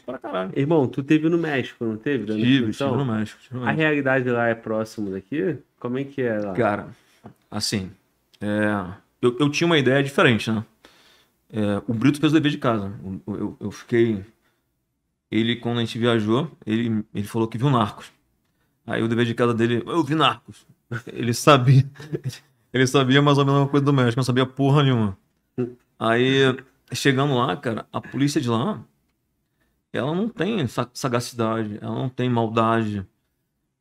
pra caralho. Irmão, tu teve no México, não teve? Tive, tive então, no México, tive no México. A realidade lá é próximo daqui? Como é que é lá? Cara, assim, é... eu, eu tinha uma ideia diferente, né? É, o Brito fez o dever de casa. Eu, eu, eu, fiquei. Ele, quando a gente viajou, ele, ele falou que viu Narcos. Aí o dever de casa dele, eu vi Narcos. Ele sabia. Ele sabia mais ou menos uma coisa do México, não sabia porra nenhuma. Aí, chegando lá, cara, a polícia de lá ela não tem sagacidade, ela não tem maldade.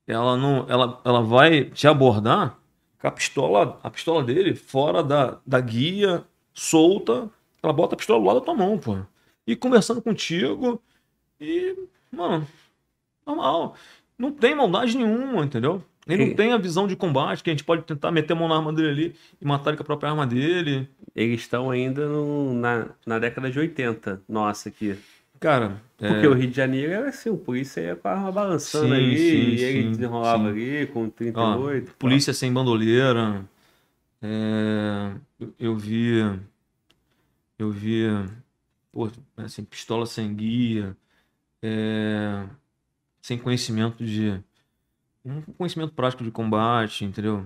Ela não, ela, ela vai te abordar com a pistola, a pistola dele fora da, da guia, solta. Ela bota a pistola do lado da tua mão, pô. E conversando contigo. E, mano, normal. Não tem maldade nenhuma, entendeu? Ele não tem a visão de combate, que a gente pode tentar meter a mão na arma dele ali e matar ele com a própria arma dele. Eles estão ainda no, na, na década de 80, nossa, aqui. Cara. Porque é... o Rio de Janeiro era assim, o polícia ia com a arma balançando sim, ali, sim, e ele sim, desenrolava ali com 38. Ah, polícia sem bandoleira. É... Eu vi. Eu vi. Pô, assim, pistola sem guia. É... Sem conhecimento de. Um conhecimento prático de combate, entendeu?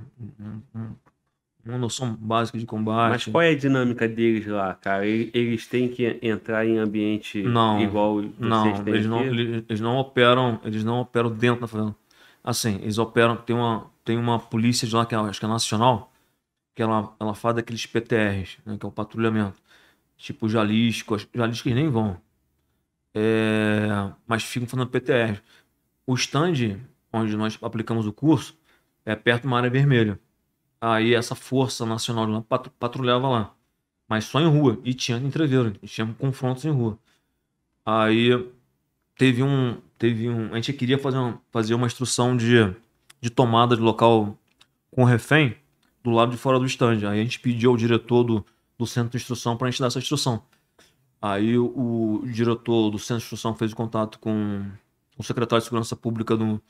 uma noção básica de combate. Mas qual é a dinâmica deles lá, cara? Eles têm que entrar em ambiente não, igual vocês não, têm eles não, eles, não operam, eles não operam dentro da fazenda. Assim, eles operam, tem uma, tem uma polícia de lá que é, acho que é nacional, que ela, ela faz daqueles PTRs, né, que é o patrulhamento. Tipo Jalisco, Jalisco eles nem vão. É, mas ficam fazendo PTRs O stand onde nós aplicamos o curso é perto de uma área vermelha. Aí essa força nacional lá patrulhava lá. Mas só em rua. E tinha entreveiro. E tinha confrontos em rua. Aí teve um. Teve um. A gente queria fazer uma, fazer uma instrução de, de tomada de local com refém do lado de fora do estande. Aí a gente pediu ao diretor do, do centro de instrução para a gente dar essa instrução. Aí o, o diretor do centro de instrução fez contato com o secretário de segurança pública do,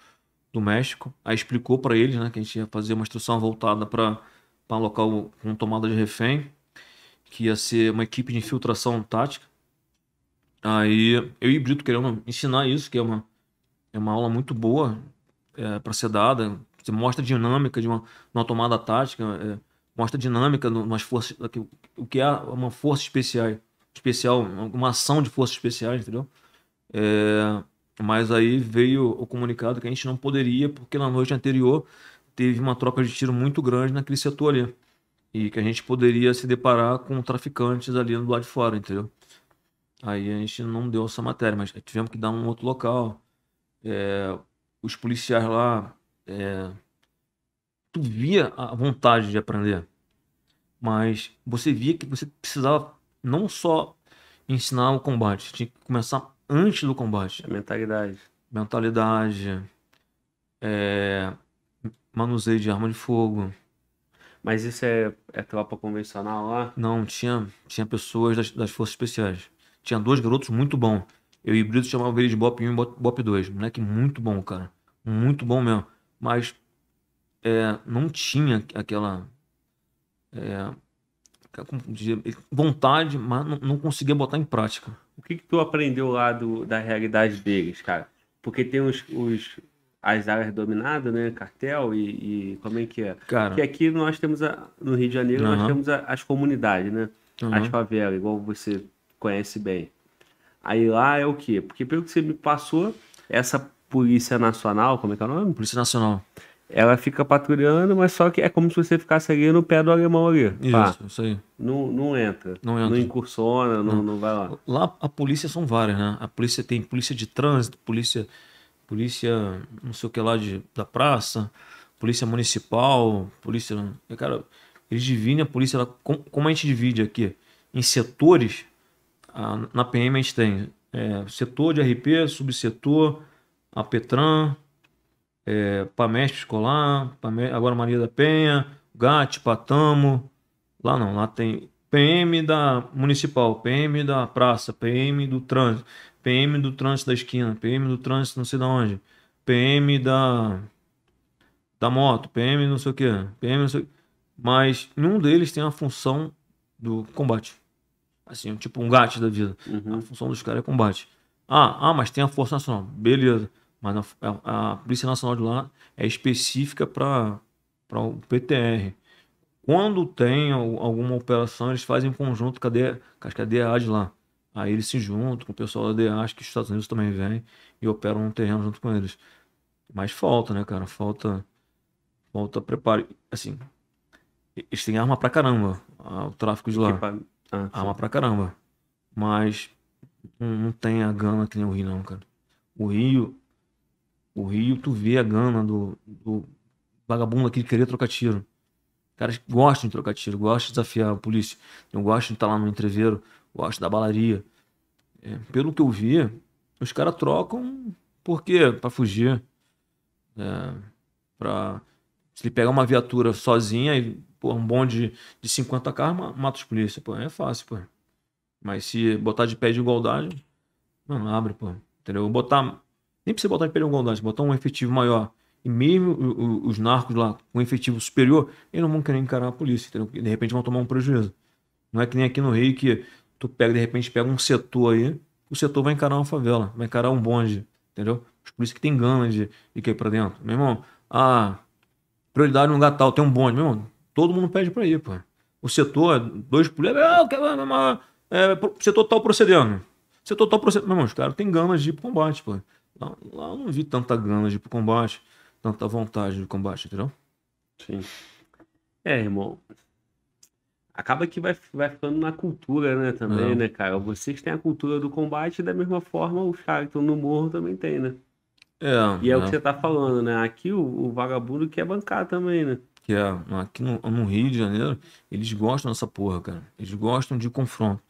do México. Aí explicou para eles, né, que a gente ia fazer uma instrução voltada para um local com tomada de refém, que ia ser uma equipe de infiltração tática. Aí eu e Brito querendo ensinar isso, que é uma, é uma aula muito boa é, para ser dada. Você mostra a dinâmica de uma, uma tomada tática, é, mostra a dinâmica das forças, o que é uma força especial, especial, uma ação de forças especiais, entendeu? É, mas aí veio o comunicado que a gente não poderia, porque na noite anterior teve uma troca de tiro muito grande naquele setor ali. E que a gente poderia se deparar com traficantes ali do lado de fora, entendeu? Aí a gente não deu essa matéria, mas tivemos que dar um outro local. É, os policiais lá. É, tu via a vontade de aprender, mas você via que você precisava não só ensinar o combate, tinha que começar antes do combate. É mentalidade. Mentalidade. É... Manuseio de arma de fogo. Mas isso é, é tropa convencional lá? Não, tinha, tinha pessoas das, das forças especiais. Tinha dois garotos muito bons. Eu e Brito chamava ele de Bop 1 e Bop 2. Moleque muito bom, cara. Muito bom mesmo. Mas é, não tinha aquela. É, vontade, mas não, não conseguia botar em prática que, que tu aprendeu lá do, da realidade deles, cara? Porque tem os, os as áreas dominadas, né? Cartel e, e como é que é? Cara, que aqui nós temos a, no Rio de Janeiro nós temos a, as comunidades, né? As favelas, igual você conhece bem. Aí lá é o quê? Porque pelo que você me passou, essa Polícia Nacional, como é que é o nome? Polícia Nacional ela fica patrulhando, mas só que é como se você ficasse ali no pé do alemão ali. Isso, Pá. isso aí. Não, não entra. Não entra. Não incursiona, não, não, não. vai lá. Lá a polícia são várias, né? A polícia tem polícia de trânsito, polícia, polícia não sei o que lá de, da praça, polícia municipal, polícia. Cara, eles dividem a polícia, ela, como a gente divide aqui? Em setores, a, na PM a gente tem é, setor de RP, subsetor, a Petran, é, Pamestre Escolar, agora Maria da Penha, GAT, Patamo. Lá não, lá tem PM da Municipal, PM da Praça, PM do Trânsito, PM do Trânsito da Esquina, PM do Trânsito não sei de onde, PM da, da moto, PM não sei o que, PM não sei o que. Mas nenhum deles tem a função do combate. Assim, tipo um GAT da vida. Uhum. A função dos caras é combate. Ah, ah, mas tem a Força Nacional. Beleza. Mas a, a, Polícia Nacional de lá é específica para o PTR. Quando tem alguma operação, eles fazem em conjunto com a, DEA, é de lá. Aí eles se juntam com o pessoal da DEA, acho que os Estados Unidos também vem e operam um terreno junto com eles. Mas falta, né, cara? Falta. Falta preparo. Assim. Eles têm arma pra caramba. O tráfico de lá. Ah, arma pra caramba. Mas. Não tem a gana que nem o Rio, não, cara. O Rio, o Rio, tu vê a gana do, do vagabundo aqui querer trocar tiro. Caras gostam de trocar tiro, gostam de desafiar a polícia. Não gostam de estar lá no entreveiro, gostam da balaria. É, pelo que eu vi, os caras trocam porque para fugir. É, pra... Se ele pegar uma viatura sozinha e um bonde de 50 carros, mata os polícia. Pô, é fácil, pô. Mas se botar de pé de igualdade, não abre, pô. Entendeu? Botar nem precisa botar de perigonidade, botar um efetivo maior. E mesmo os narcos lá com um efetivo superior, eles não vão querer encarar a polícia, entendeu? Porque de repente vão tomar um prejuízo. Não é que nem aqui no Rio que tu pega, de repente, pega um setor aí, o setor vai encarar uma favela, vai encarar um bonde, entendeu? Os polícia que tem gana de, de cair pra dentro. Meu irmão, a prioridade no lugar tal, tem um bonde, meu irmão, todo mundo pede pra ir, pô. O setor, dois polícias, ah, é, o setor tal procedendo. Setor tal procedendo. Meu irmão, os caras têm ganas de ir pro combate, pô. Lá, lá eu não vi tanta grana de ir pro combate, tanta vontade de combate, entendeu? Sim. É, irmão. Acaba que vai, vai ficando na cultura, né, também, é. né, cara? Vocês têm a cultura do combate da mesma forma os caras que estão no morro também tem, né? É. E é, é, o que você tá falando, né? Aqui o, o vagabundo quer bancar também, né? Que é, aqui no, no Rio de Janeiro, eles gostam dessa porra, cara. Eles gostam de confronto.